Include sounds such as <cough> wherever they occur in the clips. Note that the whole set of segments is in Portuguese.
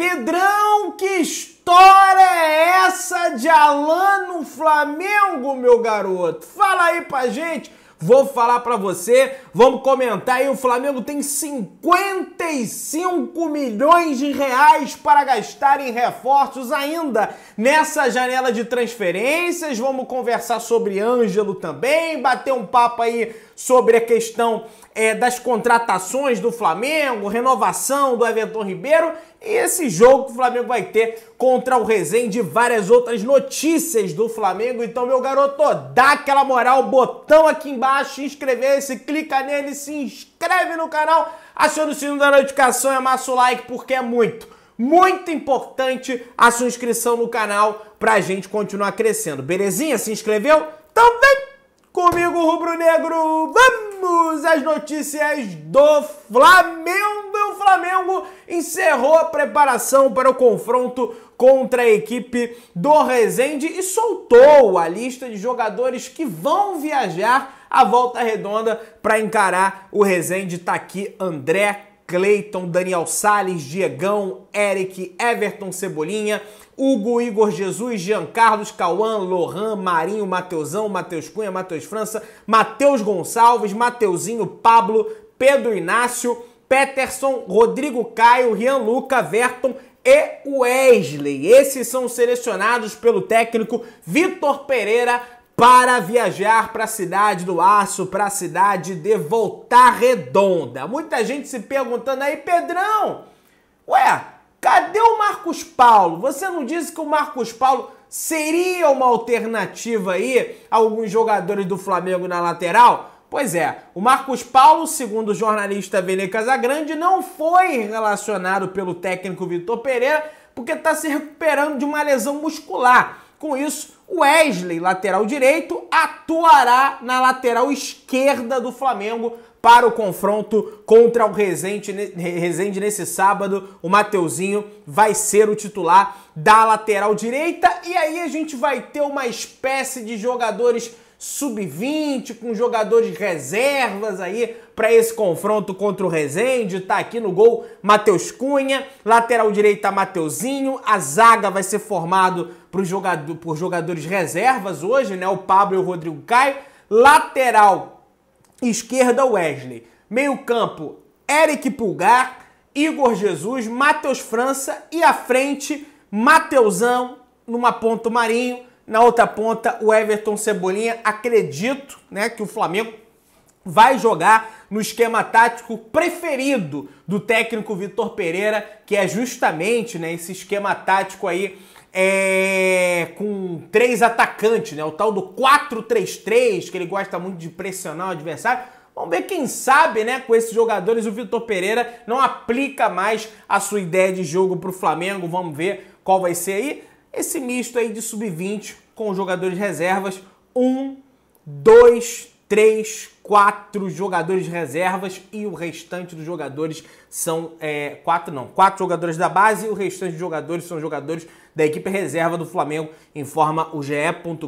Pedrão, que história é essa de Alan no Flamengo, meu garoto? Fala aí pra gente. Vou falar para você, vamos comentar aí. O Flamengo tem 55 milhões de reais para gastar em reforços ainda nessa janela de transferências. Vamos conversar sobre Ângelo também, bater um papo aí sobre a questão é, das contratações do Flamengo, renovação do Everton Ribeiro e esse jogo que o Flamengo vai ter contra o Rezende e várias outras notícias do Flamengo. Então, meu garoto, dá aquela moral, botão aqui embaixo, inscrever-se, clica nele, se inscreve no canal, aciona o sino da notificação e amassa o like porque é muito, muito importante a sua inscrição no canal pra gente continuar crescendo. Belezinha? Se inscreveu? Então bem. Comigo, Rubro Negro, vamos às notícias do Flamengo. O Flamengo encerrou a preparação para o confronto contra a equipe do Rezende e soltou a lista de jogadores que vão viajar à volta redonda para encarar o Rezende. Tá aqui André Cleiton, Daniel Sales, Diegão, Eric, Everton Cebolinha, Hugo, Igor Jesus, Jean Carlos, Cauã, Lohan, Marinho, Mateusão, Matheus Cunha, Matheus França, Matheus Gonçalves, Mateuzinho, Pablo, Pedro Inácio, Peterson, Rodrigo Caio, Rian Luca, Verton e Wesley. Esses são selecionados pelo técnico Vitor Pereira para viajar para a cidade do aço, para a cidade de Volta Redonda. Muita gente se perguntando aí, Pedrão, ué, cadê o Marcos Paulo? Você não disse que o Marcos Paulo seria uma alternativa aí a alguns jogadores do Flamengo na lateral? Pois é, o Marcos Paulo, segundo o jornalista Vene Casagrande, não foi relacionado pelo técnico Vitor Pereira porque está se recuperando de uma lesão muscular. Com isso, Wesley, lateral direito, atuará na lateral esquerda do Flamengo para o confronto contra o Rezende, Rezende nesse sábado. O Mateuzinho vai ser o titular da lateral direita e aí a gente vai ter uma espécie de jogadores sub-20 com jogadores reservas aí para esse confronto contra o Rezende. Tá aqui no gol Matheus Cunha, lateral direita Mateuzinho, a zaga vai ser formado pro jogador, por jogadores reservas hoje, né? O Pablo e o Rodrigo Caio. Lateral esquerda, Wesley. Meio-campo, Eric Pulgar, Igor Jesus, Matheus França e à frente, Mateusão, numa ponta o Marinho, na outra ponta o Everton Cebolinha. Acredito, né, que o Flamengo vai jogar no esquema tático preferido do técnico Vitor Pereira, que é justamente, né, esse esquema tático aí é, com três atacantes, né? O tal do 4-3-3, que ele gosta muito de pressionar o adversário. Vamos ver quem sabe, né, com esses jogadores o Vitor Pereira não aplica mais a sua ideia de jogo para o Flamengo. Vamos ver qual vai ser aí esse misto aí de sub-20 com os jogadores reservas. Um, dois, três, quatro jogadores reservas e o restante dos jogadores são é, quatro não, quatro jogadores da base e o restante dos jogadores são jogadores da equipe reserva do Flamengo, informa o GE.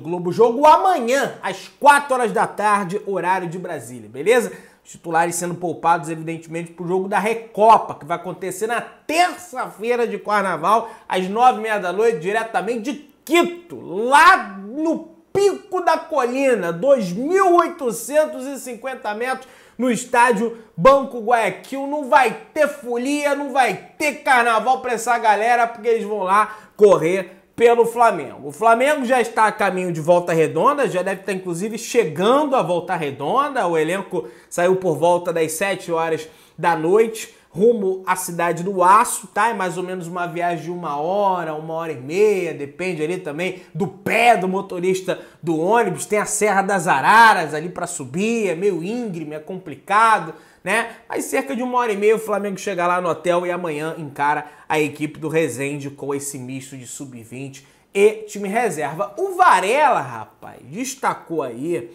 Globo. Jogo amanhã, às 4 horas da tarde, horário de Brasília, beleza? Os titulares sendo poupados, evidentemente, para o jogo da Recopa, que vai acontecer na terça-feira de Carnaval, às 9h30 da noite, diretamente de Quito, lá no pico da colina, 2.850 metros no estádio Banco Guayaquil. Não vai ter folia, não vai ter carnaval para essa galera, porque eles vão lá correr pelo Flamengo. O Flamengo já está a caminho de volta redonda, já deve estar inclusive chegando a volta redonda. O elenco saiu por volta das 7 horas da noite rumo à cidade do Aço, tá? É mais ou menos uma viagem de uma hora, uma hora e meia, depende ali também do pé do motorista do ônibus. Tem a Serra das Araras ali para subir, é meio íngreme, é complicado, né? Mas cerca de uma hora e meia o Flamengo chega lá no hotel e amanhã encara a equipe do Resende com esse misto de sub-20 e time reserva. O Varela, rapaz, destacou aí,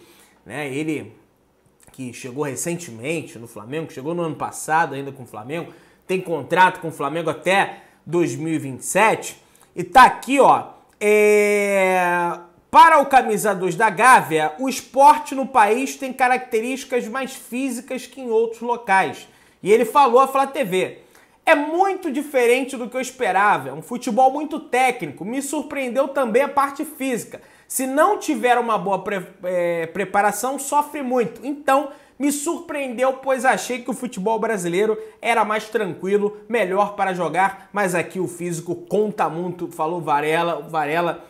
né? Ele que chegou recentemente no Flamengo, chegou no ano passado ainda com o Flamengo, tem contrato com o Flamengo até 2027 e tá aqui, ó. É... Para o camisa 2 da Gávea, o esporte no país tem características mais físicas que em outros locais. E ele falou à Flá TV. É muito diferente do que eu esperava. É um futebol muito técnico. Me surpreendeu também a parte física. Se não tiver uma boa pre é, preparação, sofre muito. Então, me surpreendeu, pois achei que o futebol brasileiro era mais tranquilo, melhor para jogar, mas aqui o físico conta muito, falou Varela, Varela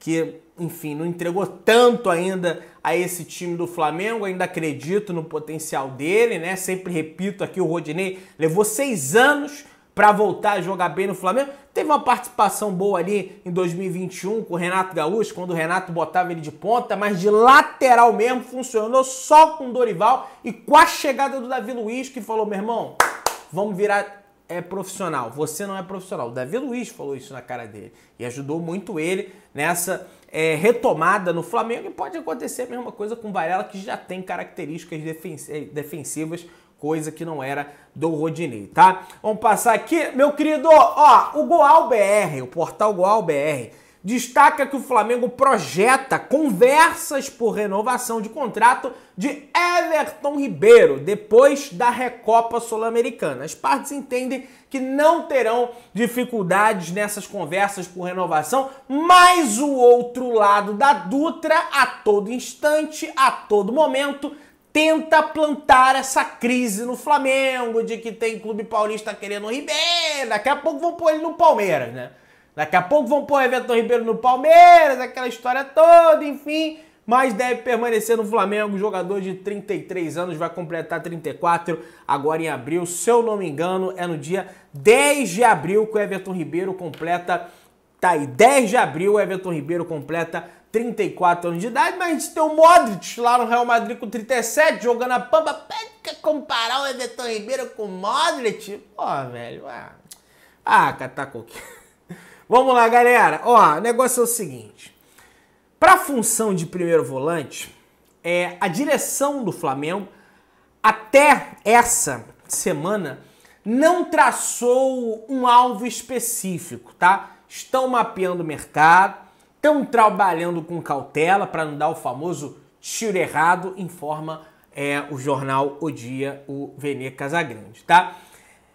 que, enfim, não entregou tanto ainda a esse time do Flamengo, ainda acredito no potencial dele, né? Sempre repito aqui, o Rodinei levou seis anos para voltar a jogar bem no Flamengo. Teve uma participação boa ali em 2021 com o Renato Gaúcho, quando o Renato botava ele de ponta, mas de lateral mesmo funcionou só com o Dorival e com a chegada do Davi Luiz, que falou: meu irmão, vamos virar é profissional, você não é profissional. O Davi Luiz falou isso na cara dele e ajudou muito ele nessa é, retomada no Flamengo. E pode acontecer a mesma coisa com o Varela, que já tem características é, defensivas coisa que não era do Rodinei, tá? Vamos passar aqui, meu querido, ó, o Goal BR, o portal Goal BR, destaca que o Flamengo projeta conversas por renovação de contrato de Everton Ribeiro depois da Recopa Sul-Americana. As partes entendem que não terão dificuldades nessas conversas por renovação, mas o outro lado da Dutra, a todo instante, a todo momento, tenta plantar essa crise no Flamengo, de que tem clube paulista querendo o Ribeiro, daqui a pouco vão pôr ele no Palmeiras, né? Daqui a pouco vão pôr o Everton Ribeiro no Palmeiras, aquela história toda, enfim. Mas deve permanecer no Flamengo, jogador de 33 anos, vai completar 34 agora em abril. Se eu não me engano, é no dia 10 de abril que o Everton Ribeiro completa. Tá aí, 10 de abril o Everton Ribeiro completa 34 anos de idade, mas a gente tem o Modric lá no Real Madrid com 37, jogando a pampa. Pega comparar o Everton Ribeiro com o Modric? Pô, velho, ah, ah catar <laughs> Vamos lá, galera. Ó, o negócio é o seguinte. Para a função de primeiro volante, é, a direção do Flamengo, até essa semana, não traçou um alvo específico, tá? Estão mapeando o mercado, estão trabalhando com cautela para não dar o famoso tiro errado, informa é, o jornal O Dia, o Venê Casagrande, tá?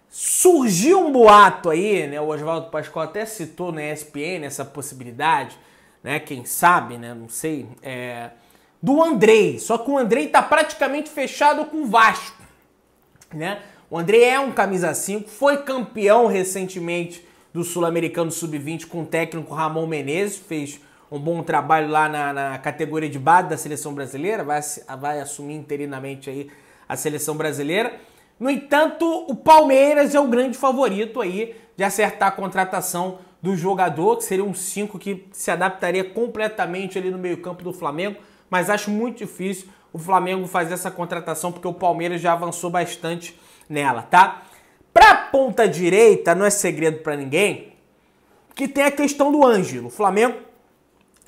Surgiu um boato aí, né? O Oswaldo Pascoal até citou na ESPN essa possibilidade, né? Quem sabe, né? Não sei. É... Do Andrei. Só que o Andrei tá praticamente fechado com o Vasco, né? O Andrei é um camisa 5, foi campeão recentemente do Sul-Americano Sub-20 com o técnico Ramon Menezes, fez um bom trabalho lá na, na, categoria de base da seleção brasileira, vai, vai assumir interinamente aí a seleção brasileira. No entanto, o Palmeiras é o grande favorito aí de acertar a contratação do jogador, que seria um 5 que se adaptaria completamente ali no meio-campo do Flamengo, mas acho muito difícil o Flamengo fazer essa contratação porque o Palmeiras já avançou bastante nela, tá? Pra ponta direita, não é segredo para ninguém, que tem a questão do Ângelo. O Flamengo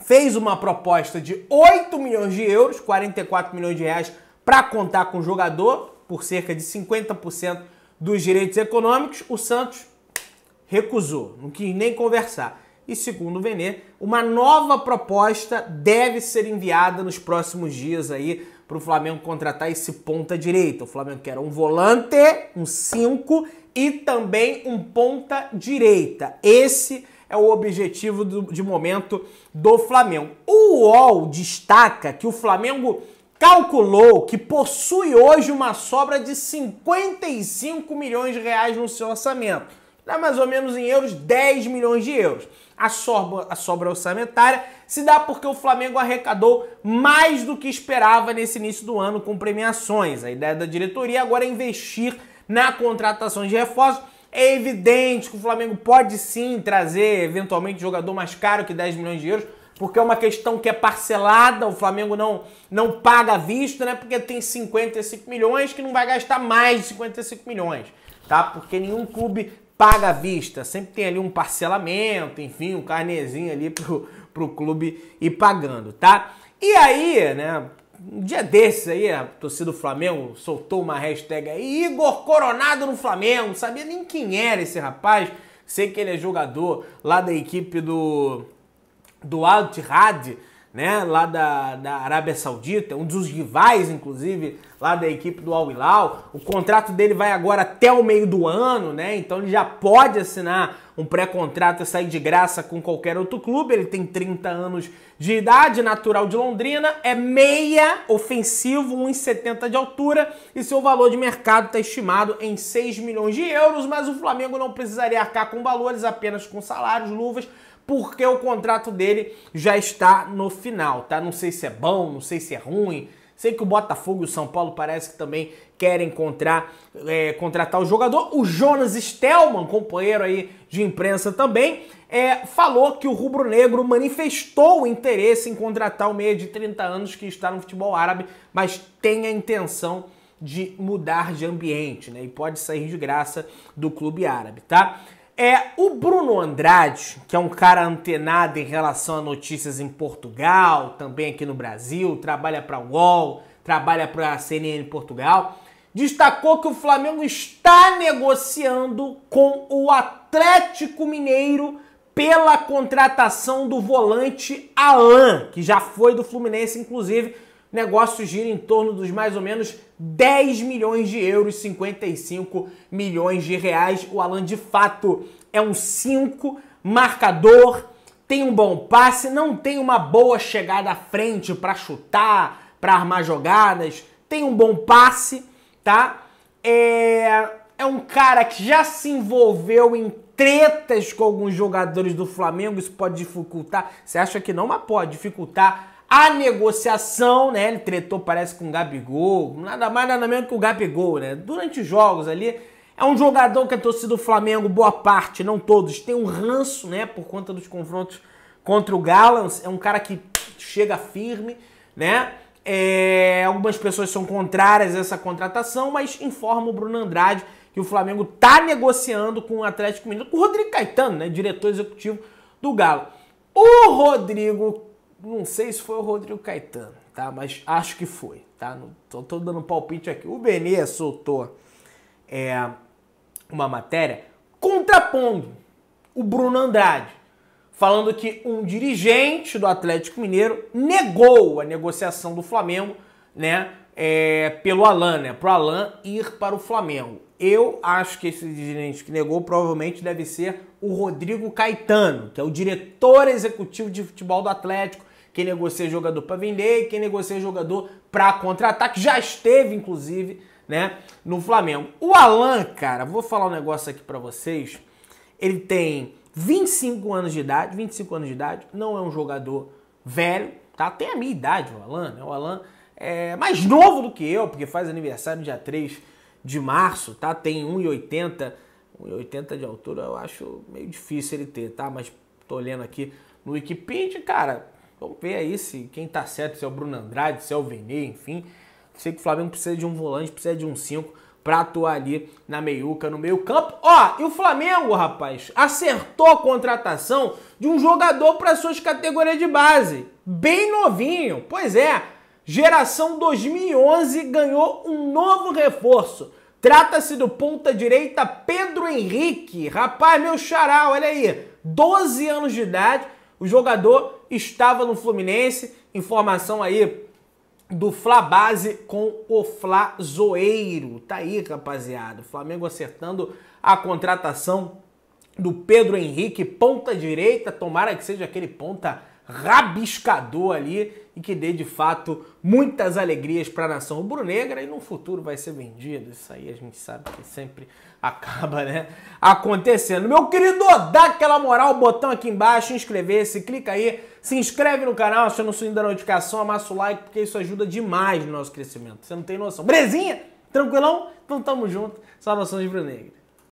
fez uma proposta de 8 milhões de euros, 44 milhões de reais, para contar com o jogador, por cerca de 50% dos direitos econômicos. O Santos recusou, não quis nem conversar. E segundo o Venê, uma nova proposta deve ser enviada nos próximos dias aí para o Flamengo contratar esse ponta direita. O Flamengo quer um volante, um 5 e também um ponta direita. Esse é o objetivo do, de momento do Flamengo. O UOL destaca que o Flamengo calculou que possui hoje uma sobra de 55 milhões de reais no seu orçamento dá mais ou menos em euros 10 milhões de euros. A sobra, a sobra orçamentária se dá porque o Flamengo arrecadou mais do que esperava nesse início do ano com premiações. A ideia da diretoria agora é investir na contratação de reforços. É evidente que o Flamengo pode sim trazer eventualmente jogador mais caro que 10 milhões de euros, porque é uma questão que é parcelada, o Flamengo não, não paga vista né? Porque tem 55 milhões que não vai gastar mais de 55 milhões, tá? Porque nenhum clube paga à vista, sempre tem ali um parcelamento, enfim, um carnezinho ali pro, pro clube ir pagando, tá? E aí, né, um dia desses aí, a torcida do Flamengo soltou uma hashtag aí, Igor Coronado no Flamengo, não sabia nem quem era esse rapaz, sei que ele é jogador lá da equipe do, do al né, lá da, da Arábia Saudita, um dos rivais, inclusive, lá da equipe do Al-Hilal. O contrato dele vai agora até o meio do ano, né? Então ele já pode assinar um pré-contrato e sair de graça com qualquer outro clube. Ele tem 30 anos de idade, natural de Londrina, é meia ofensivo, 1,70 de altura e seu valor de mercado está estimado em 6 milhões de euros, mas o Flamengo não precisaria arcar com valores, apenas com salários, luvas, porque o contrato dele já está no final, tá? Não sei se é bom, não sei se é ruim. Sei que o Botafogo e o São Paulo parece que também querem encontrar, é, contratar o jogador. O Jonas Stelman, companheiro aí de imprensa também, é, falou que o rubro-negro manifestou interesse em contratar o meia de 30 anos que está no futebol árabe, mas tem a intenção de mudar de ambiente, né? E pode sair de graça do clube árabe, tá? É, o Bruno Andrade, que é um cara antenado em relação a notícias em Portugal, também aqui no Brasil, trabalha para a UOL, trabalha para a CNN Portugal, destacou que o Flamengo está negociando com o Atlético Mineiro pela contratação do volante Alan, que já foi do Fluminense, inclusive negócio gira em torno dos mais ou menos 10 milhões de euros, 55 milhões de reais. O Alan de fato é um 5, marcador, tem um bom passe, não tem uma boa chegada à frente para chutar, para armar jogadas, tem um bom passe, tá? É, é um cara que já se envolveu em tretas com alguns jogadores do Flamengo, isso pode dificultar. Você acha que não, mas pode dificultar a negociação, né? Ele tretou, parece, com o Gabigol. Nada mais, nada menos que o Gabigol, né? Durante os jogos ali, é um jogador que a torcida do Flamengo, boa parte, não todos, tem um ranço, né? Por conta dos confrontos contra o Gallants. É um cara que chega firme, né? É, algumas pessoas são contrárias a essa contratação, mas informa o Bruno Andrade que o Flamengo tá negociando com o Atlético Mineiro, com o Rodrigo Caetano, né? Diretor executivo do Galo. O Rodrigo não sei se foi o Rodrigo Caetano, tá? Mas acho que foi, tá? Não, tô, tô dando palpite aqui. O Benê soltou é, uma matéria contrapondo o Bruno Andrade, falando que um dirigente do Atlético Mineiro negou a negociação do Flamengo, né? É, pelo Alan, né? Pro Alan ir para o Flamengo. Eu acho que esse dirigente que negou provavelmente deve ser o Rodrigo Caetano, que é o diretor executivo de futebol do Atlético quem negocia jogador para vender, quem negocia jogador para contratar, que já esteve, inclusive, né, no Flamengo. O Alan, cara, vou falar um negócio aqui para vocês. Ele tem 25 anos de idade, 25 anos de idade, não é um jogador velho, tá? Tem a minha idade, o Alan, né? O Alan é mais novo do que eu, porque faz aniversário dia 3 de março, tá? Tem 1,80, 1,80 de altura, eu acho meio difícil ele ter, tá? Mas tô olhando aqui no Wikipedia, cara, Vamos ver aí se quem tá certo, se é o Bruno Andrade, se é o Vene, enfim. Sei que o Flamengo precisa de um volante, precisa de um 5 pra atuar ali na meiuca, no meio campo. Ó, e o Flamengo, rapaz, acertou a contratação de um jogador para suas categorias de base. Bem novinho, pois é. Geração 2011 ganhou um novo reforço. Trata-se do ponta-direita Pedro Henrique. Rapaz, meu xará, olha aí. 12 anos de idade, o jogador estava no Fluminense. Informação aí do Fla Base com o Fla Zoeiro. Tá aí, rapaziada. O Flamengo acertando a contratação do Pedro Henrique, ponta direita. Tomara que seja aquele ponta rabiscador ali e que dê de fato muitas alegrias para a nação rubro negra e no futuro vai ser vendido. Isso aí a gente sabe que sempre acaba, né, acontecendo. Meu querido, dá aquela moral, botão aqui embaixo, inscrever-se, clica aí se inscreve no canal, aciona o sininho da notificação, amassa o like, porque isso ajuda demais no nosso crescimento. Você não tem noção. brezinha Tranquilão? Então tamo junto. Saudações, Brunegra.